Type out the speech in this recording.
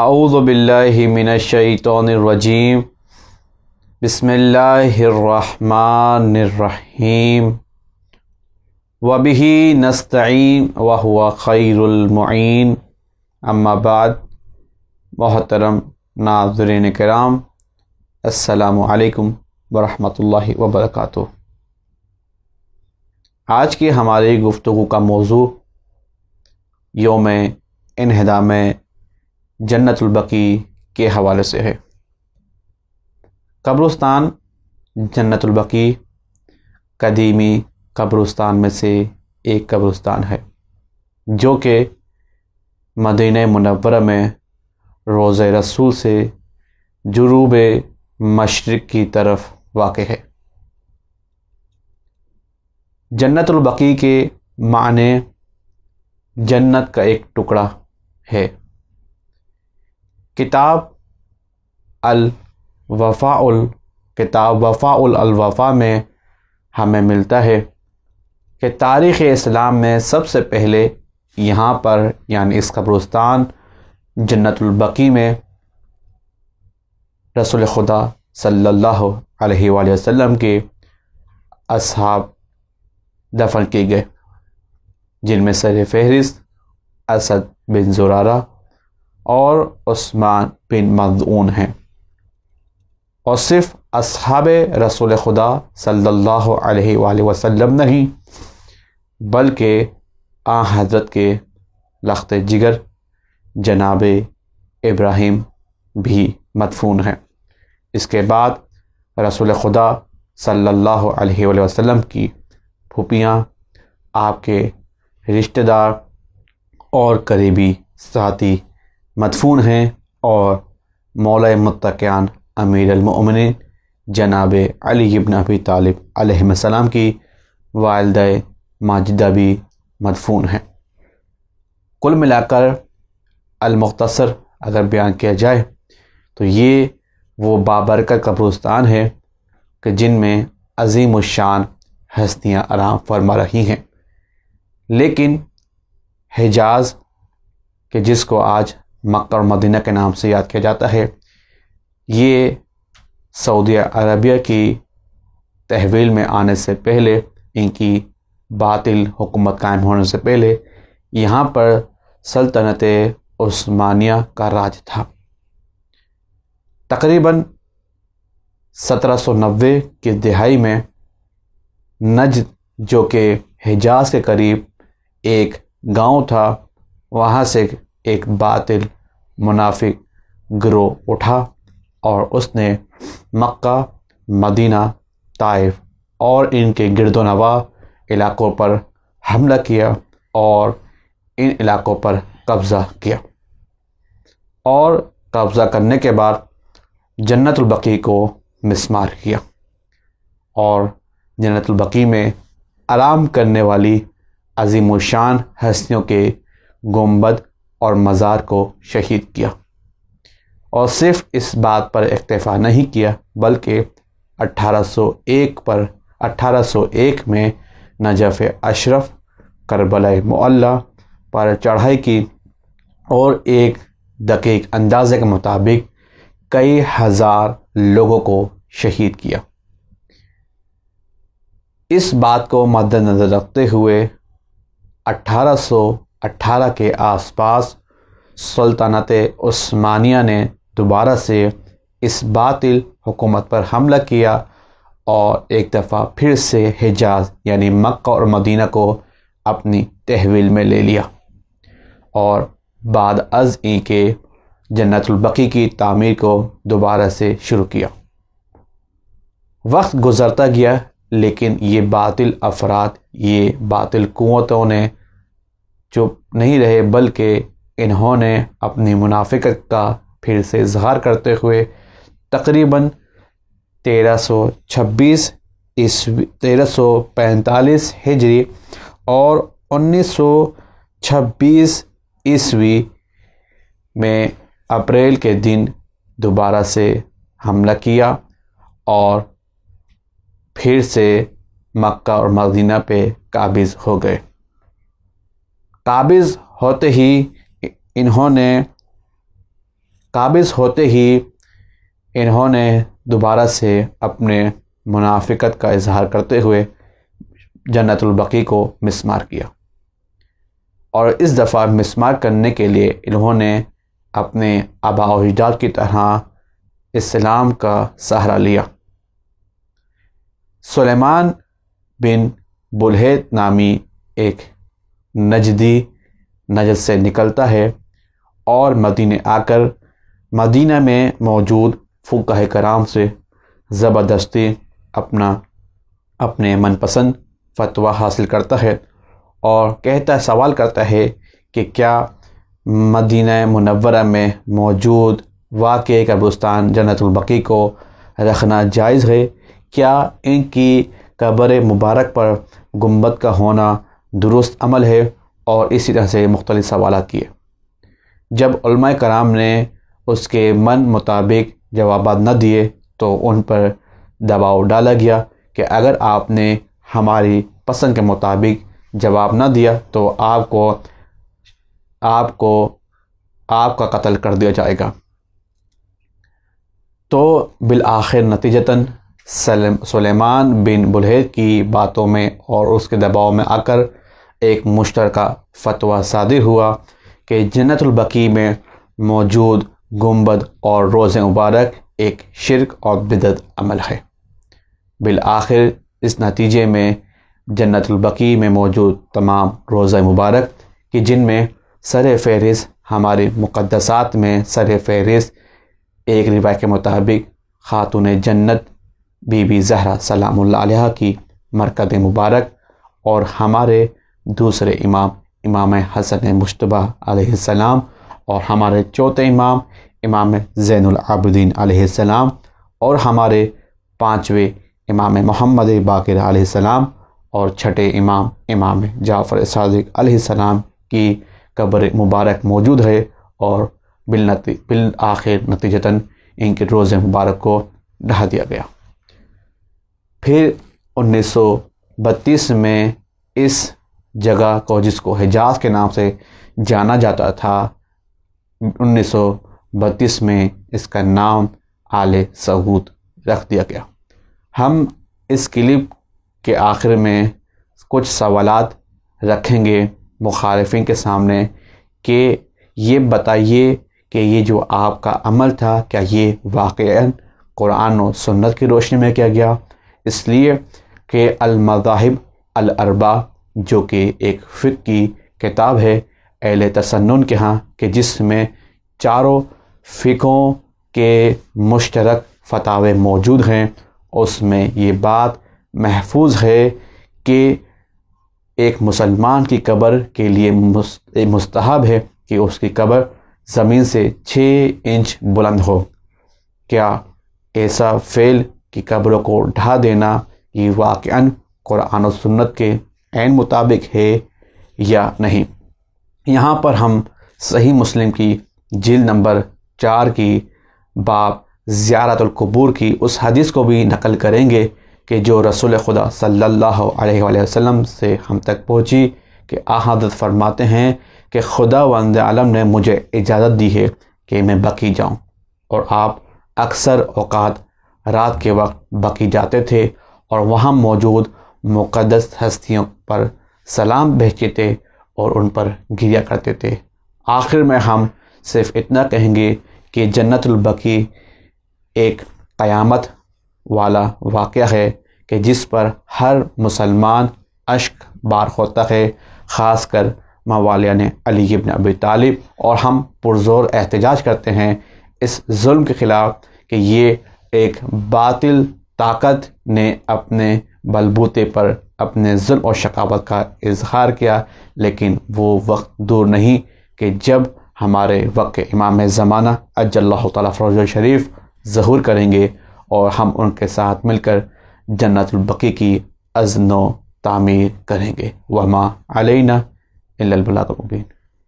आऊज़बिल्लिमिनशैतरजीम बसमीम वबी नस्तीन वहुआ ख़ैरमैन अम्माबाद मोहतरम नाजरन कराम असलकम वरहमल वबरक आज के हमारे गुफ्तु का मौजू योम इनहदाम जन्नतुलबकी के हवाले से है कब्रस्तान जन्नतुलबकी कदीमी कब्रस्तान में से एक कब्रस्तान है जो कि मदीन मनवर में रोज़ रसूल से जुरूब मशरक़ की तरफ वाक़ है जन्नतुलबकी के माने जन्नत का एक टुकड़ा है किताब अल वफ़ाउल किताब वफ़ाउल वफ़ा में हमें मिलता है कि तारीख़ इस्लाम में सबसे पहले यहाँ पर यानि इस कब्रस्तान जन्नतुलबकी में रसूल खुदा सल्लल्लाहु अलैहि वसल्लम के असहाब दफन किए गए जिनमें सर फहरिस्त असद बिन जुरारा और उस्मान बिन मजून हैं और सिर्फ अब रसूल खुदा सल्लल्लाहु अलैहि वसल्लम नहीं बल्कि आ हज़रत के लख्त जिगर जनाब इब्राहिम भी मदफून हैं इसके बाद रसूल खुदा सल्लल्लाहु अलैहि वसल्लम की फूपियाँ आपके रिश्तेदार और करीबी साथी मदफून हैं और मौल अमीर अमीरमिन जनाब अली इबन अबी तालिब अलैहिस्सलाम की वालद माजिदा भी मदफून हैं कुल मिलाकर अलमुख्तसर अगर बयान किया जाए तो ये वो बाबरकत कब्रस्तान है कि जिनमें अजीम शान हस्तियाँ आराम फरमा रही हैं लेकिन हिजाज के जिसको आज मक्का और मदीना के नाम से याद किया जाता है ये सऊदी अरबिया की तहवील में आने से पहले इनकी बातिल हुकूमत कायम होने से पहले यहाँ पर सल्तनत उस्मानिया का राज था तकरीबन 1790 की दिहाई में नज जो कि हिजाज के करीब एक गांव था वहाँ से एक बातिल मुनाफिक ग्रोह उठा और उसने मक्का मदीना ताइफ और इनके गिरदोनवा इलाकों पर हमला किया और इन इलाकों पर कब्ज़ा किया और कब्ज़ा करने के बाद जन्नतुलबकी को मिसमार किया और जन्नतुलबकी में आराम करने वाली अजीम शान हस्तियों के गुम्बद और मज़ार को शहीद किया और सिर्फ इस बात पर इक्तफा नहीं किया बल्कि 1801 पर 1801 में नजफ़ अशरफ करबल मोल्ला पर चढ़ाई की और एक दकीक अंदाज़े के मुताबिक कई हज़ार लोगों को शहीद किया इस बात को मद्दनज़र रखते हुए 18 के आसपास सल्तनत उस्मानिया ने दोबारा से इस बातिल हुकूमत पर हमला किया और एक दफ़ा फिर से हिजाज यानी मक्का और मदीना को अपनी तहवील में ले लिया और बाद अज ई के जन्नतलबकी की तामीर को दोबारा से शुरू किया वक्त गुजरता गया लेकिन ये बातिल अफराद ये बातिल कुतों ने चुप नहीं रहे बल्कि इन्होंने अपनी मुनाफिकत का फिर से इजहार करते हुए तकरीबन 1326 ईस्वी पैंतालीस हिजरी और 1926 ईस्वी में अप्रैल के दिन दोबारा से हमला किया और फिर से मक्का और मदीना पे काबिज़ हो गए काबिज़ होते ही इन्होंने काबिज़ होते ही इन्होंने दोबारा से अपने मुनाफिकत का इजहार करते हुए जन्नतुलबकी को मिसमार किया और इस दफ़ा मिसमार करने के लिए इन्होंने अपने आबाजाद की तरह इस्लाम का सहारा लिया सुलेमान बिन बुलहेत नामी एक नजदी नजद से निकलता है और मदीने आकर मदीना में मौजूद फुकह कराम से ज़बरदस्ती अपना अपने मनपसंद फतवा हासिल करता है और कहता है सवाल करता है कि क्या मदीना मुनवरा में मौजूद वाक़ कब्रस्तान जन्नतबकी को रखना जायज़ है क्या इनकी कब्र मुबारक पर गुम्बद का होना दुरुस्त अमल है और इसी तरह से मुख्तलिफ सवाल किए जब कराम ने उसके मन मुताबिक जवाब न दिए तो उन पर दबाव डाला गया कि अगर आपने हमारी पसंद के मुताबिक जवाब ना दिया तो आपको आपको आपका कत्ल कर दिया जाएगा तो बिल आखिर नतीजतन सलेमान बिन बुलहेद की बातों में और उसके दबाव में आकर एक मुश्तरका फतवा सादिर हुआ कि जन्नतबकी में मौजूद गुम्बद और रोज़ मुबारक एक शिरक और बिदत अमल है बिल आखिर इस नतीजे में जन्नतबकी में मौजूद तमाम रोज़ मुबारक कि जिनमें सर फहरिस्त हमारे मुक़दसात में सर फहरिस्त एक रिवाय के मुताबिक ख़ातून जन्नत बीबी जहरा सलाम की मरकद मुबारक और हमारे दूसरे इमाम इमाम हसन मुशतबा सलाम और हमारे चौथे इमाम इमाम ज़ैनआबद्दीन आसमाम और हमारे पाँचवें इमाम मोहम्मद बाकर सलाम और छठे इमाम इमाम जाफ़र सदक की कब्र मुबारक मौजूद है और बिल नती बिल आखिर नतीजतन इनके रोज़ मुबारक को ढहा दिया गया फिर 1932 में इस जगह को जिसको हिजाज के नाम से जाना जाता था 1932 में इसका नाम आले सऊद रख दिया गया हम इस क्लिप के आखिर में कुछ सवाल रखेंगे मुखालफी के सामने कि ये बताइए कि ये जो आपका अमल था क्या ये वाक़ कुरान और सुन्नत की रोशनी में किया गया इसलिए कि अलमजाहिब अलरबा जो कि एक फ़िक की किताब है एल तसन्न के यहाँ के जिसमें चारों फ़िकों के मुश्तरक फतावे मौजूद हैं उसमें ये बात महफूज है कि एक मुसलमान की कब्र के लिए मुस्तहब है कि उसकी कब्र ज़मीन से छः इंच बुलंद हो क्या ऐसा फ़ेल की कब्रों को ढा देना ये वाक़ा कुरान सुन्नत के एन मुताबिक है या नहीं यहाँ पर हम सही मुस्लिम की जिल नंबर चार की बाप ज़्यारतुलकबूर की उस हदीस को भी नकल करेंगे कि जो रसूल खुदा सल्लल्लाहु अलैहि वसल्लम से हम तक पहुँची कि आहदत फरमाते हैं कि खुदा वंद आलम ने मुझे इजाज़त दी है कि मैं बकी जाऊँ और आप अक्सर अवकात रात के वक्त बकी जाते थे और वहाँ मौजूद मुक़दस हस्तियों पर सलाम भेजते थे और उन पर गिरिया करते थे आखिर में हम सिर्फ इतना कहेंगे कि जन्नतलबकी एक क़यामत वाला वाक़ है कि जिस पर हर मुसलमान अश्क बार होता है ख़ास कर ने अली इब्न अबी तालिब और हम पुरजोर एहतजाज करते हैं इस जुल्म के ख़िलाफ़ कि ये एक बातिल ताकत ने अपने बलबूते पर अपने जुल और शकावत का इजहार किया लेकिन वो वक्त दूर नहीं कि जब हमारे वक्त इमाम ज़माना अजल्ला तौज शरीफ ज़हूर करेंगे और हम उनके साथ मिलकर जन्नतबकी की अजनो तामीर करेंगे वमा अलना बलातुबीन